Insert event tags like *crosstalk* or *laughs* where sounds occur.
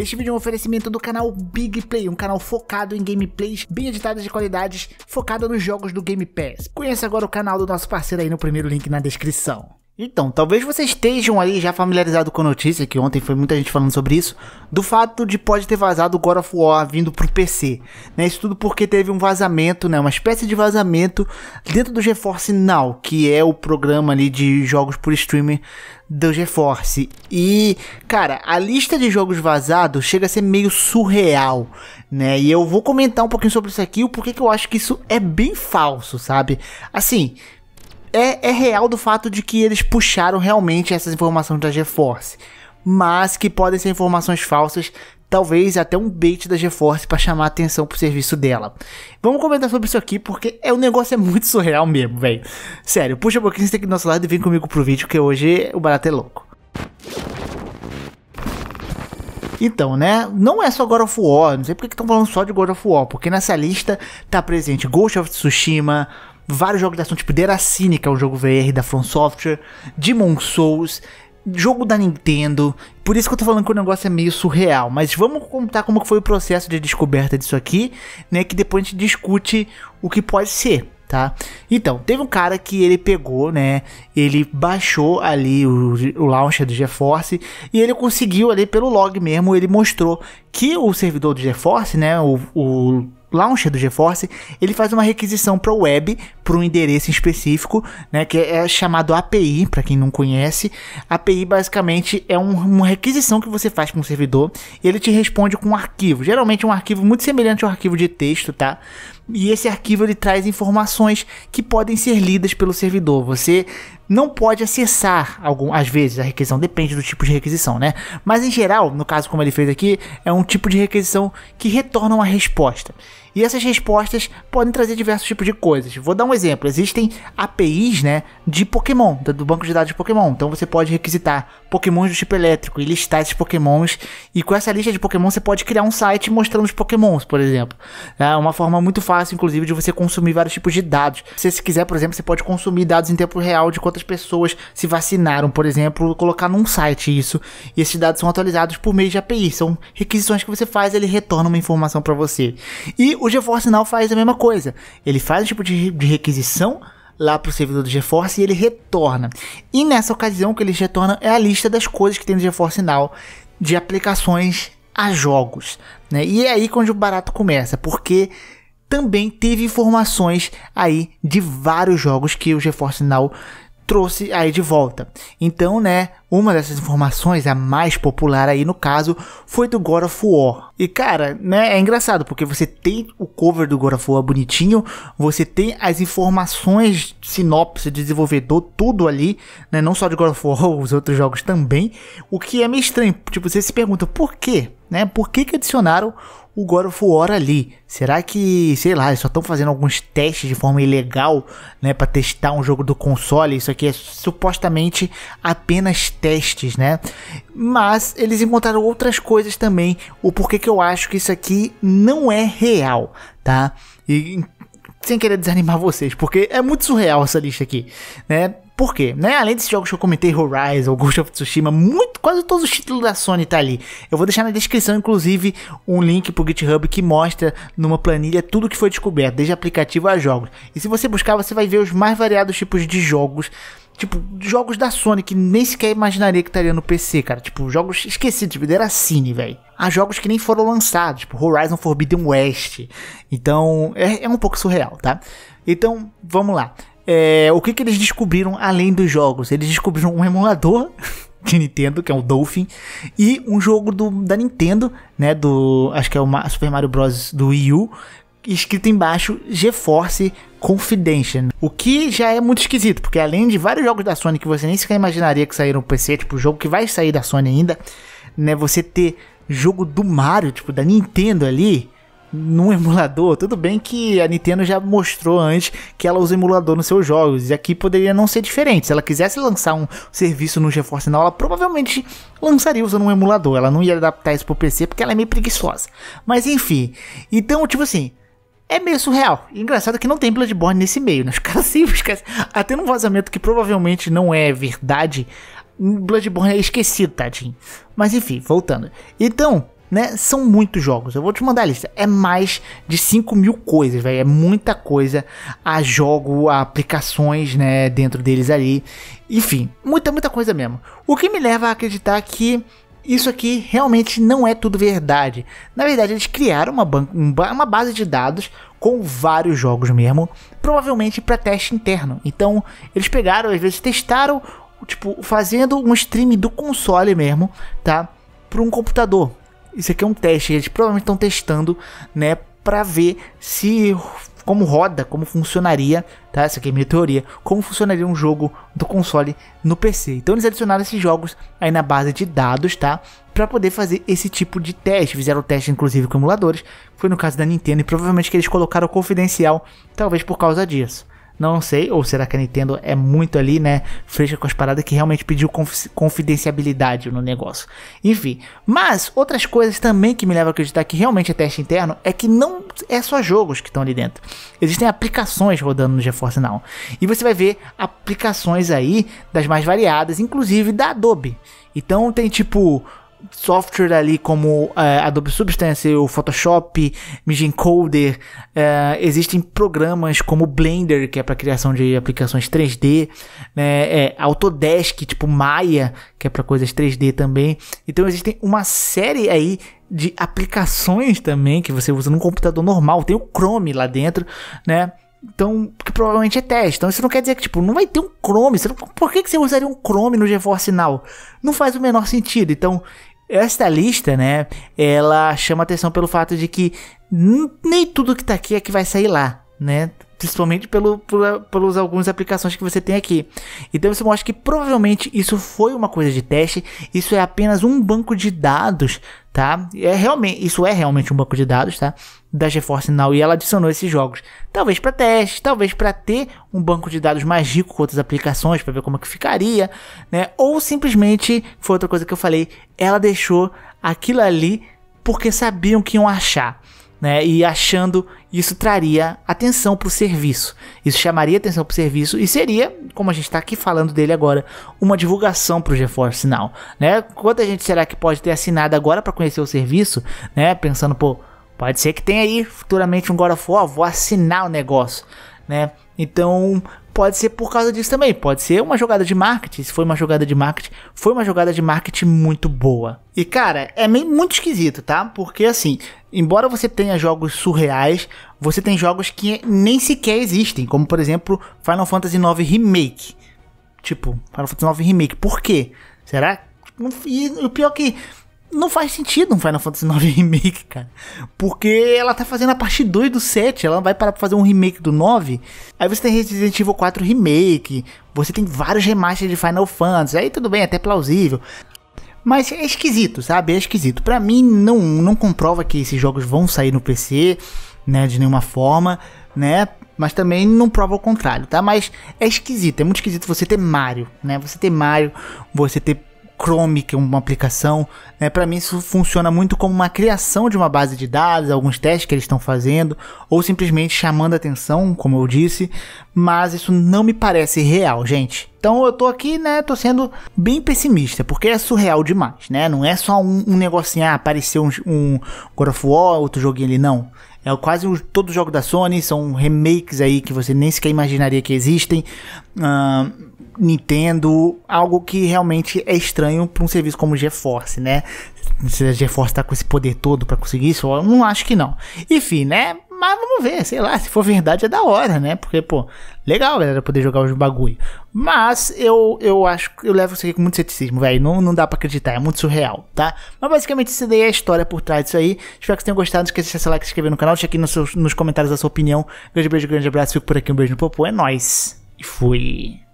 Este vídeo é um oferecimento do canal Big Play, um canal focado em gameplays bem editadas de qualidades, focado nos jogos do Game Pass. Conheça agora o canal do nosso parceiro aí no primeiro link na descrição. Então, talvez vocês estejam aí já familiarizado com a notícia, que ontem foi muita gente falando sobre isso, do fato de pode ter vazado o God of War vindo pro PC. Né? Isso tudo porque teve um vazamento, né? uma espécie de vazamento dentro do GeForce Now, que é o programa ali de jogos por streaming do GeForce. E, cara, a lista de jogos vazados chega a ser meio surreal, né? E eu vou comentar um pouquinho sobre isso aqui, o porquê que eu acho que isso é bem falso, sabe? Assim, é, é real do fato de que eles puxaram realmente essas informações da GeForce, mas que podem ser informações falsas, talvez até um bait da GeForce para chamar atenção pro serviço dela. Vamos comentar sobre isso aqui porque é o um negócio é muito *laughs* surreal mesmo, velho. Sério, puxa um pouquinho você tem que do nosso lado e vem comigo pro vídeo que hoje o barato é louco. Então, né? Não é só God of War, não sei porque estão falando só de God of War, porque nessa lista tá presente Ghost of Tsushima, vários jogos de ação, tipo Deracine, que é um jogo VR da From Software, Demon Souls, jogo da Nintendo. Por isso que eu tô falando que o negócio é meio surreal. Mas vamos contar como foi o processo de descoberta disso aqui, né? Que depois a gente discute o que pode ser. Tá? Então, teve um cara que ele pegou, né? Ele baixou ali o, o launcher do GeForce e ele conseguiu ali pelo log mesmo, ele mostrou que o servidor do GeForce, né? O, o launcher do GeForce, ele faz uma requisição para o web, para um endereço específico, né, que é chamado API, para quem não conhece. API basicamente é um, uma requisição que você faz para um servidor e ele te responde com um arquivo. Geralmente é um arquivo muito semelhante ao arquivo de texto, tá? E esse arquivo ele traz informações que podem ser lidas pelo servidor. Você não pode acessar, algum, às vezes, a requisição. Depende do tipo de requisição, né? Mas em geral, no caso como ele fez aqui, é um tipo de requisição que retorna uma resposta. E essas respostas podem trazer diversos tipos de coisas. Vou dar um exemplo. Existem APIs né, de Pokémon, do banco de dados de Pokémon. Então você pode requisitar Pokémons do tipo elétrico e listar esses Pokémons. E com essa lista de Pokémon você pode criar um site mostrando os Pokémons, por exemplo. É uma forma muito fácil, inclusive, de você consumir vários tipos de dados. Se você quiser, por exemplo, você pode consumir dados em tempo real de quanto quantas pessoas se vacinaram, por exemplo, colocar num site isso. E esses dados são atualizados por meio de API, são requisições que você faz, ele retorna uma informação para você. E o GeForce Now faz a mesma coisa. Ele faz um tipo de, de requisição lá para o servidor do GeForce e ele retorna. E nessa ocasião que ele retorna é a lista das coisas que tem no GeForce Now de aplicações a jogos, né? E é aí onde o barato começa, porque também teve informações aí de vários jogos que o GeForce Now trouxe aí de volta. Então, né, uma dessas informações, a mais popular aí no caso, foi do God of War. E cara, né, é engraçado porque você tem o cover do God of War bonitinho, você tem as informações, sinopse, desenvolvedor, tudo ali, né, não só de God of War, *laughs* os outros jogos também. O que é meio estranho, tipo, você se pergunta por quê? Né? Por que, que adicionaram o God of War ali? Será que, sei lá, eles só estão fazendo alguns testes de forma ilegal, né, para testar um jogo do console? Isso aqui é supostamente apenas testes, né? Mas eles encontraram outras coisas também, o porquê que eu acho que isso aqui não é real, tá? E sem querer desanimar vocês, porque é muito surreal essa lista aqui, né? Por quê? Né? Além desses jogos que eu comentei, Horizon, Ghost of Tsushima, muito, quase todos os títulos da Sony tá ali. Eu vou deixar na descrição, inclusive, um link pro GitHub que mostra numa planilha tudo que foi descoberto, desde aplicativo a jogos. E se você buscar, você vai ver os mais variados tipos de jogos Tipo, jogos da Sony que nem sequer imaginaria que estaria no PC, cara. Tipo, jogos esquecidos, tipo, era Cine, velho. Há jogos que nem foram lançados, tipo Horizon Forbidden West. Então, é, é um pouco surreal, tá? Então, vamos lá. É, o que, que eles descobriram além dos jogos? Eles descobriram um emulador *laughs* de Nintendo, que é o Dolphin, e um jogo do, da Nintendo, né, do acho que é o Super Mario Bros do Wii U, escrito embaixo GeForce Confidential. O que já é muito esquisito, porque além de vários jogos da Sony que você nem sequer imaginaria que saíram no PC, tipo, o jogo que vai sair da Sony ainda, né? Você ter jogo do Mario, tipo, da Nintendo ali, num *laughs* emulador. Tudo bem que a Nintendo já mostrou antes que ela usa emulador nos seus jogos, e aqui poderia não ser diferente. Se ela quisesse lançar um serviço no GeForce Now, ela provavelmente lançaria usando um emulador. Ela não ia adaptar isso pro PC porque ela é meio preguiçosa. Mas enfim, então, tipo assim é meio surreal. E engraçado que não tem Bloodborne nesse meio, né? Os caras *laughs* sempre esquecem. Até ah, num vazamento que provavelmente não é verdade, Bloodborne é esquecido, tadinho. Mas enfim, voltando. Então, né, são muitos jogos. Eu vou te mandar a lista. É mais de 5 mil coisas, velho. É muita coisa a jogo, a aplicações, né, dentro deles ali. Enfim, muita, muita coisa mesmo. O que me leva a acreditar que isso aqui realmente não é tudo verdade. Na verdade, eles criaram uma, uma base de dados com vários jogos mesmo, provavelmente para teste interno. Então, eles pegaram, às vezes testaram, tipo, fazendo um stream do console mesmo, tá? Para um computador. Isso aqui é um teste, eles provavelmente estão testando, né, para ver se como roda, como funcionaria, tá? Essa aqui é minha teoria, como funcionaria um jogo do console no PC. Então eles adicionaram esses jogos aí na base de dados, tá? Para poder fazer esse tipo de teste. Fizeram teste inclusive com emuladores, foi no caso da Nintendo e provavelmente que eles colocaram confidencial, talvez por causa disso. Não sei, ou será que a Nintendo é muito ali, né? Fecha com as paradas que realmente pediu confidenciabilidade no negócio. Enfim, mas outras coisas também que me levam a acreditar que realmente é teste interno é que não é só jogos que estão ali dentro. Existem aplicações rodando no GeForce Now. E você vai ver aplicações aí das mais variadas, inclusive da Adobe. Então tem tipo software ali como eh, Adobe Substance, o Photoshop, Media Encoder, eh, existem programas como Blender que é para criação de aplicações 3D, né, é, Autodesk tipo Maya que é para coisas 3D também. Então existem uma série aí de aplicações também que você usa num computador normal. Tem o Chrome lá dentro, né? Então, que provavelmente é teste. Então, isso não quer dizer que, tipo, não vai ter um Chrome. Não, por que, que você usaria um Chrome no GeForce Now? Não faz o menor sentido. Então, esta lista, né, ela chama atenção pelo fato de que nem tudo que tá aqui é que vai sair lá, né? principalmente pelo, por, pelos algumas aplicações que você tem aqui. Então isso mostra que provavelmente isso foi uma coisa de teste, isso é apenas um banco de dados, tá? É realmente, isso é realmente um banco de dados, tá? Da GeForce Now e ela adicionou esses jogos, talvez para teste, talvez para ter um banco de dados mais rico com outras aplicações para ver como é que ficaria, né? Ou simplesmente foi outra coisa que eu falei, ela deixou aquilo ali porque sabiam que iam achar né? E achando isso traria atenção para o serviço, isso chamaria atenção para o serviço e seria, como a gente está aqui falando dele agora, uma divulgação para o GeForce Now, né? Quanta gente será que pode ter assinado agora para conhecer o serviço, né? Pensando, pô, pode ser que tenha aí futuramente um God of War, vou assinar o negócio, né? Então pode ser por causa disso também, pode ser uma jogada de marketing, se foi uma jogada de marketing, foi uma jogada de marketing muito boa. E cara, é meio muito esquisito, tá? Porque assim, embora você tenha jogos surreais, você tem jogos que nem sequer existem, como por exemplo Final Fantasy IX Remake. Tipo, Final Fantasy IX Remake. Por quê? Será? E o pior é que não faz sentido um Final Fantasy IX *laughs* Remake, cara. Porque ela tá fazendo a parte 2 do 7, ela vai parar pra fazer um remake do 9. Aí você tem Resident Evil 4 Remake, você tem vários remasters de Final Fantasy, aí tudo bem, é até plausível. Mas é esquisito, sabe? É esquisito. Para mim, não, não comprova que esses jogos vão sair no PC, né? De nenhuma forma, né? Mas também não prova o contrário, tá? Mas é esquisito, é muito esquisito você ter Mario, né? Você ter Mario, você ter Chrome, que é uma aplicação. Né? Para mim, isso funciona muito como uma criação de uma base de dados, alguns testes que eles estão fazendo, ou simplesmente chamando atenção, como eu disse, mas isso não me parece real, gente. Então eu tô aqui, né, tô sendo bem pessimista, porque é surreal demais, né? Não é só um, um negocinho, ah, apareceu um, um God of War, outro joguinho ali, não. É quase todos todo jogo da Sony, são remakes aí que você nem sequer imaginaria que existem. Uh, Nintendo, algo que realmente é estranho para um serviço como GeForce, né? Se a GeForce tá com esse poder todo para conseguir isso, eu não acho que não. Enfim, né? Mas vamos ver, sei lá, se for verdade é da hora, né? Porque, pô, legal, galera, poder jogar os bagulho. Mas eu, eu acho que eu levo isso aqui com muito ceticismo, velho. Não, não dá pra acreditar, é muito surreal, tá? Mas basicamente isso daí é a história por trás disso aí. Espero que vocês tenham gostado. Não esqueça de deixar seu like, se inscrever no canal, deixa aqui nos, seus, nos comentários a sua opinião. Grande beijo, grande abraço, fico por aqui, um beijo no popô, é nóis. E fui.